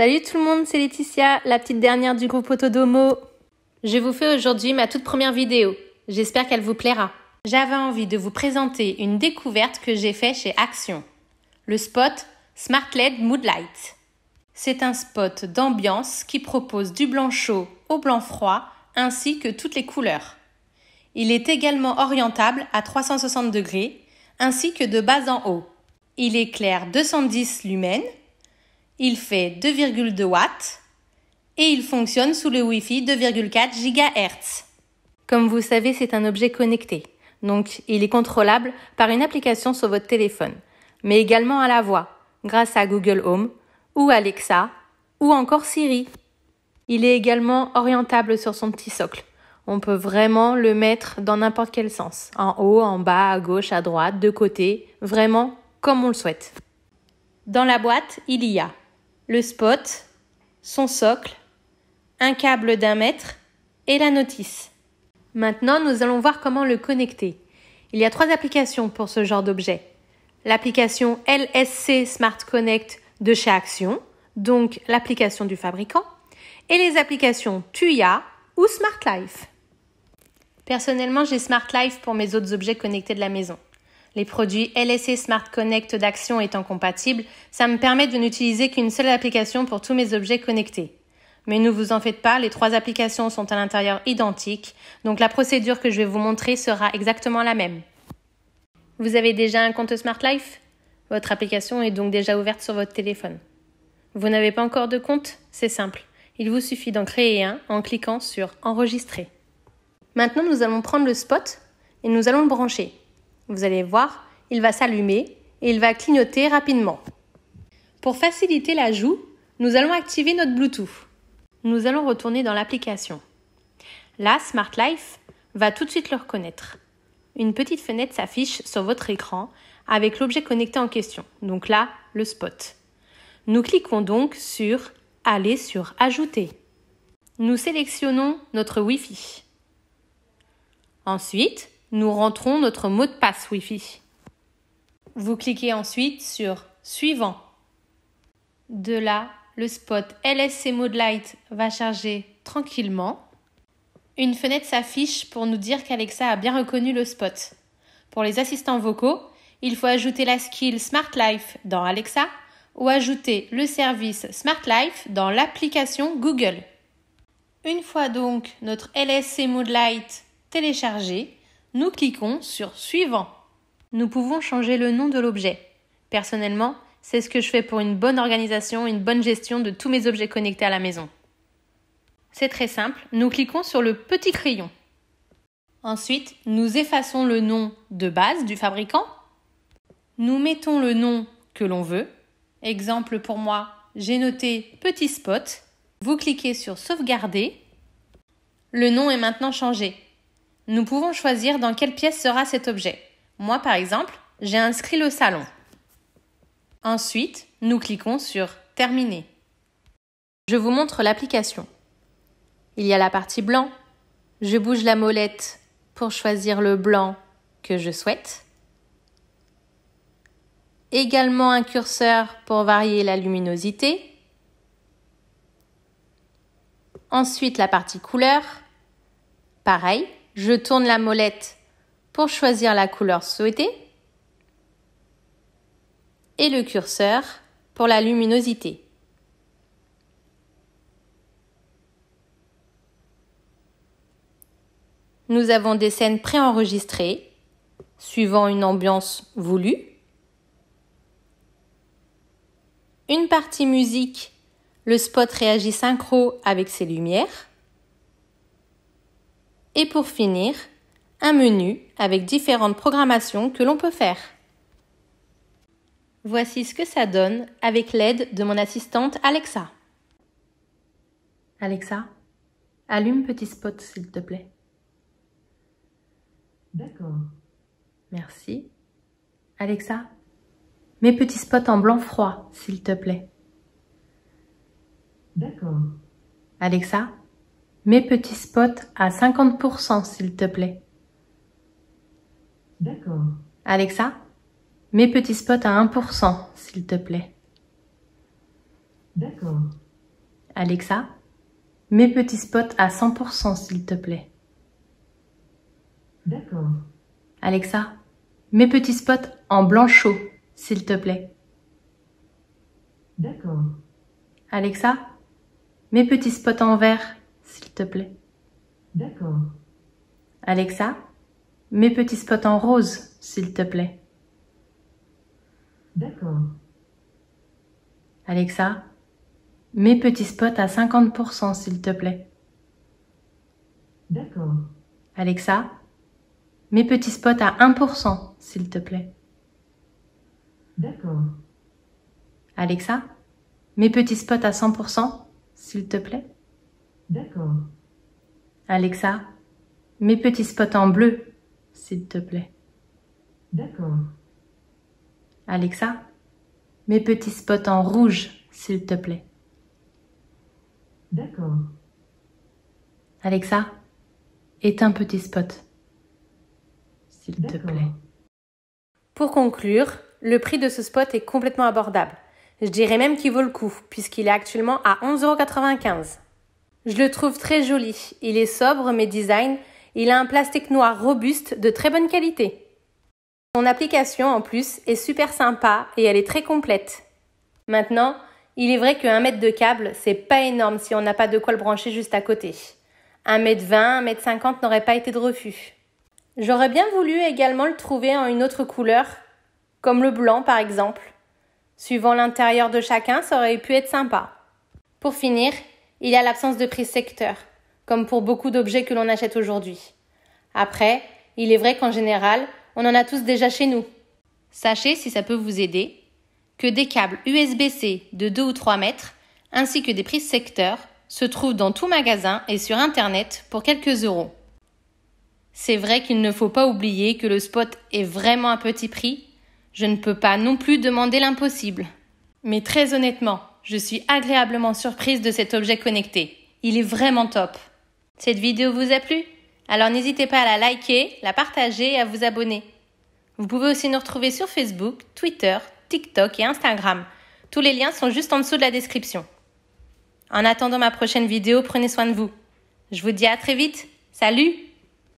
Salut tout le monde, c'est Laetitia, la petite dernière du groupe Autodomo. Je vous fais aujourd'hui ma toute première vidéo. J'espère qu'elle vous plaira. J'avais envie de vous présenter une découverte que j'ai faite chez Action. Le spot Smart LED Moodlight. C'est un spot d'ambiance qui propose du blanc chaud au blanc froid ainsi que toutes les couleurs. Il est également orientable à 360 degrés ainsi que de bas en haut. Il éclaire 210 lumens il fait 2,2 watts et il fonctionne sous le Wi-Fi 2,4 GHz. Comme vous savez, c'est un objet connecté, donc il est contrôlable par une application sur votre téléphone, mais également à la voix, grâce à Google Home ou Alexa ou encore Siri. Il est également orientable sur son petit socle. On peut vraiment le mettre dans n'importe quel sens, en haut, en bas, à gauche, à droite, de côté, vraiment comme on le souhaite. Dans la boîte, il y a le spot, son socle, un câble d'un mètre et la notice. Maintenant, nous allons voir comment le connecter. Il y a trois applications pour ce genre d'objet. L'application LSC Smart Connect de chez Action, donc l'application du fabricant, et les applications Tuia ou Smart Life. Personnellement, j'ai Smart Life pour mes autres objets connectés de la maison les produits LSC Smart Connect d'Action étant compatibles, ça me permet de n'utiliser qu'une seule application pour tous mes objets connectés. Mais ne vous en faites pas, les trois applications sont à l'intérieur identiques, donc la procédure que je vais vous montrer sera exactement la même. Vous avez déjà un compte Smart Life Votre application est donc déjà ouverte sur votre téléphone. Vous n'avez pas encore de compte C'est simple. Il vous suffit d'en créer un en cliquant sur Enregistrer. Maintenant, nous allons prendre le spot et nous allons le brancher. Vous allez voir, il va s'allumer et il va clignoter rapidement. Pour faciliter l'ajout, nous allons activer notre Bluetooth. Nous allons retourner dans l'application. Là, Smart Life va tout de suite le reconnaître. Une petite fenêtre s'affiche sur votre écran avec l'objet connecté en question, donc là, le spot. Nous cliquons donc sur Aller sur Ajouter. Nous sélectionnons notre Wi-Fi. Ensuite, nous rentrons notre mot de passe Wi-Fi. Vous cliquez ensuite sur Suivant. De là, le spot LSC Modelight va charger tranquillement. Une fenêtre s'affiche pour nous dire qu'Alexa a bien reconnu le spot. Pour les assistants vocaux, il faut ajouter la skill Smart Life dans Alexa ou ajouter le service Smart Life dans l'application Google. Une fois donc notre LSC Moodlight téléchargé, nous cliquons sur Suivant. Nous pouvons changer le nom de l'objet. Personnellement, c'est ce que je fais pour une bonne organisation, une bonne gestion de tous mes objets connectés à la maison. C'est très simple, nous cliquons sur le petit crayon. Ensuite, nous effaçons le nom de base du fabricant. Nous mettons le nom que l'on veut. Exemple pour moi, j'ai noté petit spot. Vous cliquez sur sauvegarder. Le nom est maintenant changé nous pouvons choisir dans quelle pièce sera cet objet. Moi, par exemple, j'ai inscrit le salon. Ensuite, nous cliquons sur Terminer. Je vous montre l'application. Il y a la partie blanc. Je bouge la molette pour choisir le blanc que je souhaite. Également un curseur pour varier la luminosité. Ensuite, la partie couleur. Pareil, je tourne la molette pour choisir la couleur souhaitée et le curseur pour la luminosité. Nous avons des scènes préenregistrées suivant une ambiance voulue. Une partie musique, le spot réagit synchro avec ses lumières. Et pour finir, un menu avec différentes programmations que l'on peut faire. Voici ce que ça donne avec l'aide de mon assistante Alexa. Alexa, allume petit spot s'il te plaît. D'accord. Merci. Alexa, mets petit spot en blanc froid s'il te plaît. D'accord. Alexa, mes petits spots à 50%, s'il te plaît. D'accord. Alexa, mes petits spots à 1%, s'il te plaît. D'accord. Alexa, mes petits spots à 100%, s'il te plaît. D'accord. Alexa, mes petits spots en blanc chaud s'il te plaît. D'accord. Alexa, mes petits spots en vert, s'il te plaît. D'accord. Alexa, mes petits spots en rose, s'il te plaît. D'accord. Alexa, mes petits spots à 50%, s'il te plaît. D'accord. Alexa, mes petits spots à 1%, s'il te plaît. D'accord. Alexa, mes petits spots à 100%, s'il te plaît. D'accord. Alexa, mes petits spots en bleu, s'il te plaît. D'accord. Alexa, mes petits spots en rouge, s'il te plaît. D'accord. Alexa, éteins petit spot, s'il te plaît. Pour conclure, le prix de ce spot est complètement abordable. Je dirais même qu'il vaut le coup, puisqu'il est actuellement à 11,95€. Je le trouve très joli. Il est sobre mais design. Il a un plastique noir robuste de très bonne qualité. Son application en plus est super sympa et elle est très complète. Maintenant, il est vrai que mètre de câble, c'est pas énorme si on n'a pas de quoi le brancher juste à côté. Un mètre 20, un mètre 50 n'aurait pas été de refus. J'aurais bien voulu également le trouver en une autre couleur, comme le blanc par exemple. Suivant l'intérieur de chacun, ça aurait pu être sympa. Pour finir, il y a l'absence de prix secteur, comme pour beaucoup d'objets que l'on achète aujourd'hui. Après, il est vrai qu'en général, on en a tous déjà chez nous. Sachez, si ça peut vous aider, que des câbles USB-C de 2 ou 3 mètres, ainsi que des prises secteur, se trouvent dans tout magasin et sur Internet pour quelques euros. C'est vrai qu'il ne faut pas oublier que le spot est vraiment à petit prix. Je ne peux pas non plus demander l'impossible. Mais très honnêtement, je suis agréablement surprise de cet objet connecté. Il est vraiment top. Cette vidéo vous a plu Alors n'hésitez pas à la liker, la partager et à vous abonner. Vous pouvez aussi nous retrouver sur Facebook, Twitter, TikTok et Instagram. Tous les liens sont juste en dessous de la description. En attendant ma prochaine vidéo, prenez soin de vous. Je vous dis à très vite. Salut